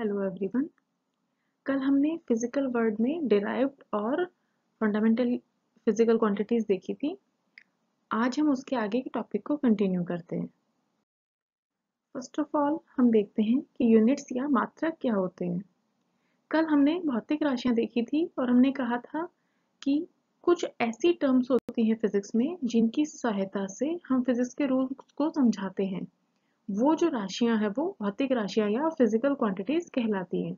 hello everyone कल हमने physical world में डिराइव्ड और फंडामेंटल फिजिकल क्वांटिटीज देखी थी आज हम उसके आगे के टॉपिक को कंटिन्यू करते हैं फर्स्ट ऑफ ऑल हम देखते हैं कि यूनिट्स या मात्रक क्या होते हैं कल हमने भौतिक राशियां देखी थी और हमने कहा था कि कुछ ऐसी टर्म्स होती हैं फिजिक्स में जिनकी सहायता से हम फिजिक्स के रूल्स को समझाते हैं वो जो राशियां हैं वो भौतिक राशियां या फिजिकल क्वांटिटीज कहलाती हैं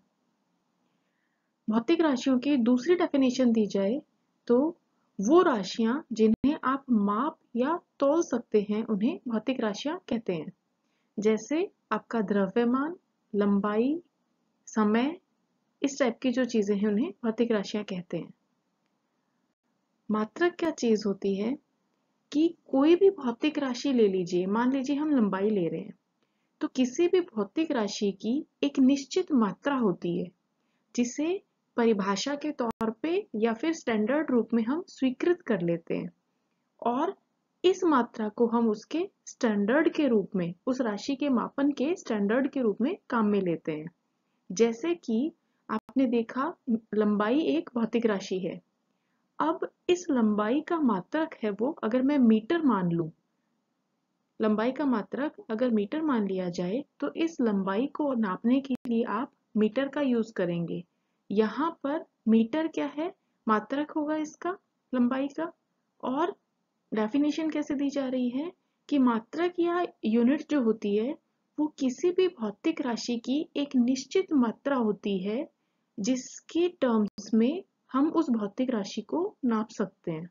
भौतिक राशियों की दूसरी डेफिनेशन दी जाए तो वो राशियां जिन्हें आप माप या तोल सकते हैं उन्हें भौतिक राशियां कहते हैं जैसे आपका द्रव्यमान लंबाई समय इस टाइप की जो चीजें हैं उन्हें भौतिक राशियां कहते हैं मात्रक क्या चीज होती है कि कोई भी भौतिक राशि ले लीजिए मान लीजिए हम लंबाई ले रहे हैं तो किसी भी भौतिक राशि की एक निश्चित मात्रा होती है जिसे परिभाषा के तौर पे या फिर स्टैंडर्ड रूप में हम स्वीकृत कर लेते हैं और इस मात्रा को हम उसके स्टैंडर्ड के रूप में उस राशि के मापन के स्टैंडर्ड के रूप में काम में लेते हैं जैसे कि आपने देखा लंबाई एक भौतिक राशि है अब इस लंबाई का मात्रक है वो अगर मैं मीटर मान लूं लंबाई का मात्रक अगर मीटर मान लिया जाए तो इस लंबाई को नापने के लिए आप मीटर का यूज करेंगे यहाँ पर मीटर क्या है मात्रक होगा इसका लंबाई का और डेफिनेशन कैसे दी जा रही है कि मात्रक या यूनिट जो होती है वो किसी भी भौतिक राशि की एक निश्चित मात्रा होती है जिसके टर्म्स में हम उस भौतिक राशि को नाप सकते हैं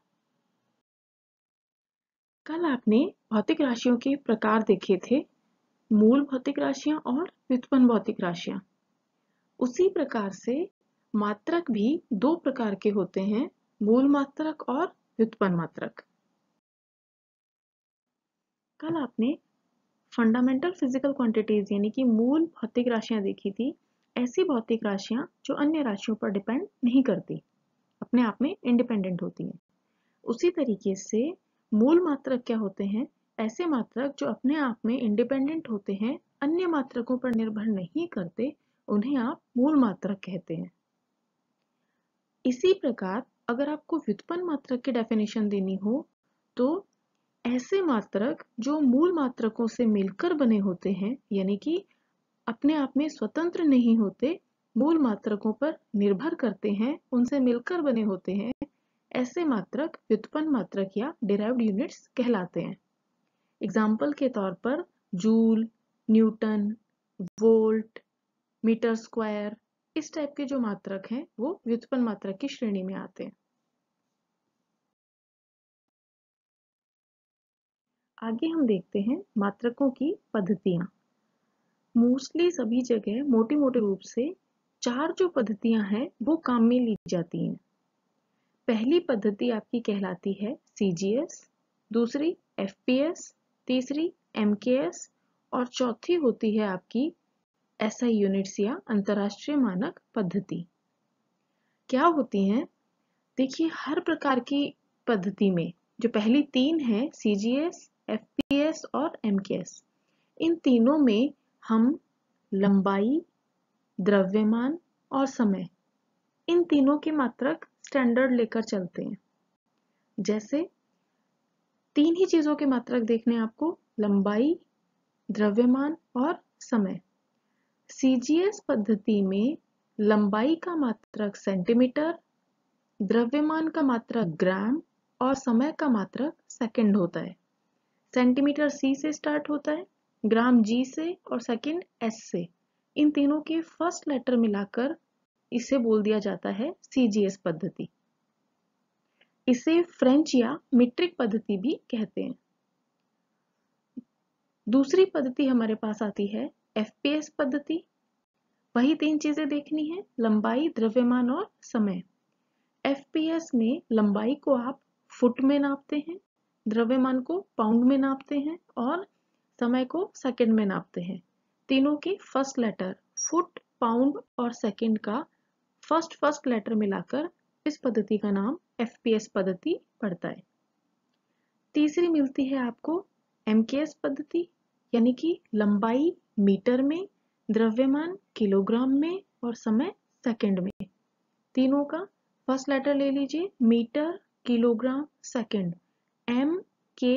कल आपने भौतिक राशियों के प्रकार देखे थे मूल भौतिक राशियां और व्युत्पन्न भौतिक राशियां उसी प्रकार से मात्रक भी दो प्रकार के होते हैं मूल मात्रक और व्युत्पन्न मात्रक कल आपने फंडामेंटल फिजिकल क्वांटिटीज यानी कि मूल भौतिक राशियां देखी थी ऐसी भौतिक राशियां जो अन्य राशियों पर डिपेंड नहीं करती अपने आप में इंडिपेंडेंट होती हैं उसी तरीके से मूल मात्रक क्या होते हैं ऐसे मात्रक जो अपने आप में इंडिपेंडेंट होते हैं अन्य मात्रकों पर निर्भर नहीं करते उन्हें आप मूल मात्रक कहते हैं इसी प्रकार अगर आपको व्युत्पन्न मात्रक की डेफिनेशन देनी हो तो ऐसे मात्रक जो मूल मात्रकों से मिलकर बने होते हैं यानी कि अपने आप में स्वतंत्र नहीं होते मूल मात्रकों पर निर्भर करते हैं उनसे मिलकर बने होते हैं ऐसे मात्रक व्युत्पन्न मात्रक या डिराइव्ड यूनिट्स कहलाते हैं एग्जाम्पल के तौर पर joule newton volt metre square इस टाइप के जो मात्रक हैं वो व्युत्पन्न मात्रक की श्रेणी में आते हैं आगे हम देखते हैं मात्रकों की पद्धतियां मोस्टली सभी जगह मोटे मोटे रूप से चार जो पद्धतियां हैं वो काम में ली जाती हैं पहली पद्धति आपकी कहलाती है सीजीएस दूसरी एस तीसरी एस और चौथी होती है आपकी SI यूनिट्स या अंतर्राष्ट्रीय मानक पद्धति क्या होती हैं देखिए हर प्रकार की पद्धति में जो पहली तीन है C G S F P S और एम के एस इन तीनों में हम लंबाई द्रव्यमान और समय इन तीनों के मात्रक स्टैंडर्ड लेकर चलते हैं जैसे तीन ही चीजों के मात्रक देखने आपको लंबाई द्रव्यमान और समय सीजीएस पद्धति में लंबाई का मात्रक सेंटीमीटर द्रव्यमान का मात्रक ग्राम और समय का मात्रक सेकंड होता है सेंटीमीटर सी से स्टार्ट होता है ग्राम जी से और सेकंड एस से इन तीनों के फर्स्ट लेटर मिलाकर इसे बोल दिया जाता है सीजीएस पद्धति इसे फ्रेंच या मीट्रिक पद्धति भी कहते हैं दूसरी पद्धति हमारे पास आती है एफपीएस पद्धति वही तीन चीजें देखनी है लंबाई द्रव्यमान और समय एफपीएस में लंबाई को आप फुट में नापते हैं द्रव्यमान को पाउंड में नापते हैं और समय को सेकंड में नापते हैं तीनों के फर्स्ट लेटर फुट पाउंड और सेकंड का फर्स्ट फर्स्ट लेटर मिलाकर इस पद्धति का नाम एफ पद्धति पड़ता है तीसरी मिलती है आपको एम पद्धति यानी कि लंबाई मीटर में द्रव्यमान किलोग्राम में और समय सेकंड में तीनों का फर्स्ट लेटर ले लीजिए metre kilogram second M K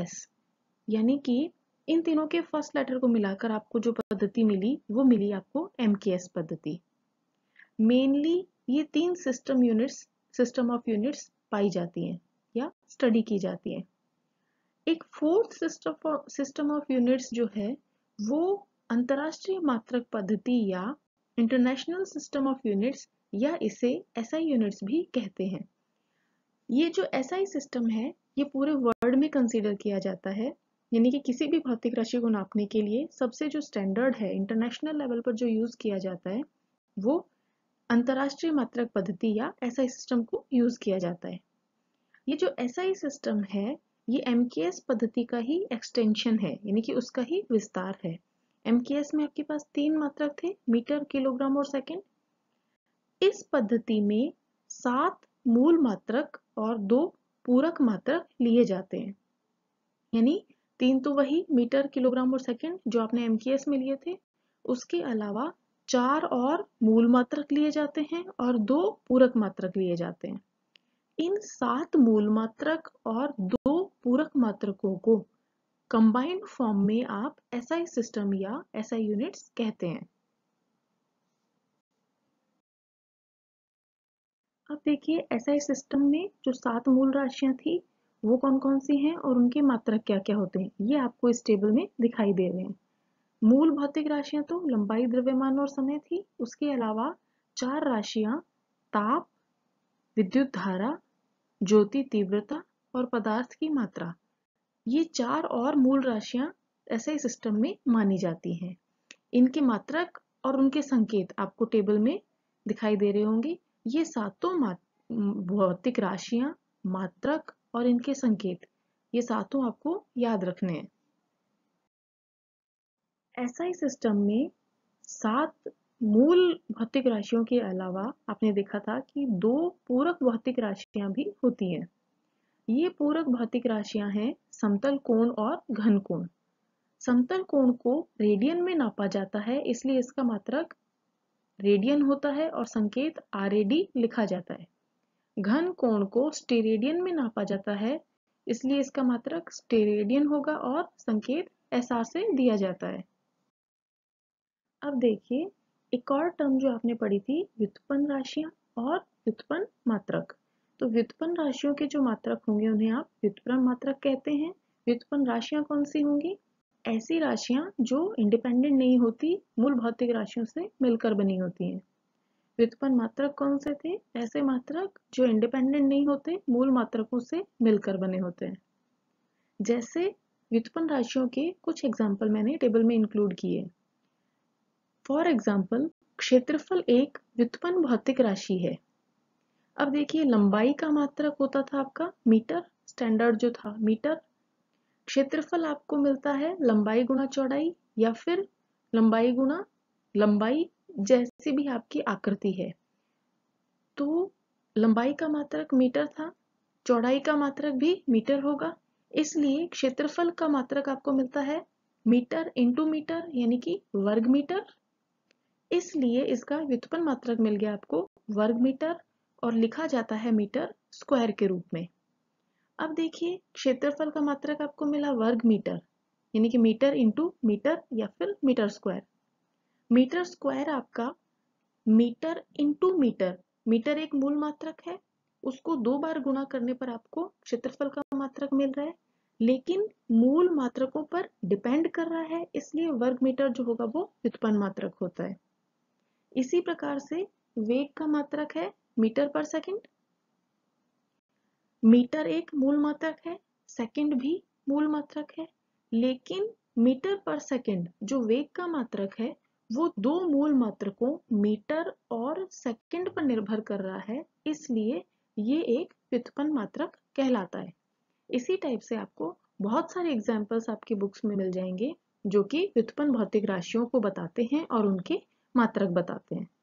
S यानी कि इन तीनों के फर्स्ट लेटर को मिलाकर आपको जो पद्धति मिली वो मिली आपको एम के एस पद्धति मेनली ये तीन system units system of units पाई जाती हैं या स्टडी की जाती हैं एक fourth system system of units जो है वो अंतर्राष्ट्रीय मात्रक पद्धति या इंटरनेशनल सिस्टम ऑफ यूनिट्स या इसे एसआई यूनिट्स भी कहते हैं ये जो एसआई सिस्टम है ये पूरे वर्ल्ड में कंसीडर किया जाता है यानी कि किसी भी भौतिक राशि को नापने के लिए सबसे जो स्टैंडर्ड है इंटरनेशनल लेवल पर जो यूज़ किया जाता है वो अंतर्राष्ट्रीय मात्रक पद्धति या एस सिस्टम को यूज़ किया जाता है ये जो एस सिस्टम है ये एम पद्धति का ही एक्सटेंशन है यानी कि उसका ही विस्तार है एम में आपके पास तीन मात्रक थे मीटर किलोग्राम और सेकेंड इस पद्धति में सात मूल मात्रक और दो पूरक मात्रक लिए जाते हैं यानी तीन तो वही मीटर किलोग्राम और सेकेंड जो आपने एम में लिए थे उसके अलावा चार और मूल मात्रक लिए जाते हैं और दो पूरक मात्रक लिए जाते हैं इन सात मूल मात्रक और दो पूरक मात्रकों को कंबाइंड फॉर्म में आप एसआई सिस्टम या एसआई यूनिट्स कहते हैं अब देखिए एसआई सिस्टम में जो सात मूल राशियां थी वो कौन कौन सी हैं और उनके मात्रक क्या क्या होते हैं ये आपको इस टेबल में दिखाई दे रहे हैं मूल भौतिक राशियां तो लंबाई द्रव्यमान और समय थी उसके अलावा चार राशियां ताप विद्युत धारा ज्योति तीव्रता और पदार्थ की मात्रा ये चार और मूल राशियां ऐसे सिस्टम में मानी जाती हैं इनके मात्रक और उनके संकेत आपको टेबल में दिखाई दे रहे होंगे ये सातों भौतिक राशियां मात्रक और इनके संकेत ये सातों आपको याद रखने हैं एसआई सिस्टम में सात मूल भौतिक राशियों के अलावा आपने देखा था कि दो पूरक भौतिक राशियां भी होती हैं ये पूरक भौतिक राशियां हैं समतल कोण और घन कोण समतल कोण को रेडियन में नापा जाता है इसलिए इसका मात्रक रेडियन होता है और संकेत आर लिखा जाता है घन कोण को स्टेरेडियन में नापा जाता है इसलिए इसका मात्रक स्टेरेडियन होगा और संकेत एसआर से दिया जाता है अब देखिए एक और टर्म जो आपने पढ़ी थी व्युत्पन्न राशियां और व्युत्पन्न मात्रक तो व्युत्पन्न राशियों के जो मात्रक होंगे उन्हें आप व्युत्पन्न मात्रक कहते हैं व्युत्पन्न राशियां कौन सी होंगी ऐसी राशियां जो इंडिपेंडेंट नहीं होती मूल भौतिक राशियों से मिलकर बनी होती हैं व्युत्पन्न मात्रक कौन से थे ऐसे मात्रक जो इंडिपेंडेंट नहीं होते मूल मात्रकों से मिलकर बने होते हैं जैसे व्युत्पन्न राशियों के कुछ एग्जाम्पल मैंने टेबल में इंक्लूड किए फॉर एग्जाम्पल क्षेत्रफल एक व्युत्पन्न भौतिक राशि है अब देखिए लंबाई का मात्रक होता था आपका मीटर स्टैंडर्ड जो था मीटर क्षेत्रफल आपको मिलता है लंबाई गुणा चौड़ाई या फिर लंबाई गुणा लंबाई जैसी भी आपकी आकृति है तो लंबाई का मात्रक मीटर था चौड़ाई का मात्रक भी मीटर होगा इसलिए क्षेत्रफल का मात्रक आपको मिलता है मीटर इंटू मीटर यानी कि वर्ग मीटर इसलिए इसका व्युत्पन्न मात्रक मिल गया आपको वर्ग मीटर और लिखा जाता है मीटर स्क्वायर के रूप में अब देखिए क्षेत्रफल का मात्रक आपको मिला वर्ग मीटर यानी कि मीटर इंटू मीटर या फिर मीटर स्क्वायर मीटर स्क्वायर आपका मीटर इंटू मीटर मीटर एक मूल मात्रक है उसको दो बार गुणा करने पर आपको क्षेत्रफल का मात्रक मिल रहा है लेकिन मूल मात्रकों पर डिपेंड कर रहा है इसलिए वर्ग मीटर जो होगा वो व्युत्पन्न मात्रक होता है इसी प्रकार से वेग का मात्रक है मीटर पर सेकंड मीटर एक मूल मात्रक है सेकंड भी मूल मात्रक है लेकिन मीटर पर सेकंड जो वेग का मात्रक है वो दो मूल मात्रकों मीटर और सेकंड पर निर्भर कर रहा है इसलिए ये एक व्युत्पन्न मात्रक कहलाता है इसी टाइप से आपको बहुत सारे एग्जाम्पल्स आपकी बुक्स में मिल जाएंगे जो कि व्युत्पन्न भौतिक राशियों को बताते हैं और उनके मात्रक बताते हैं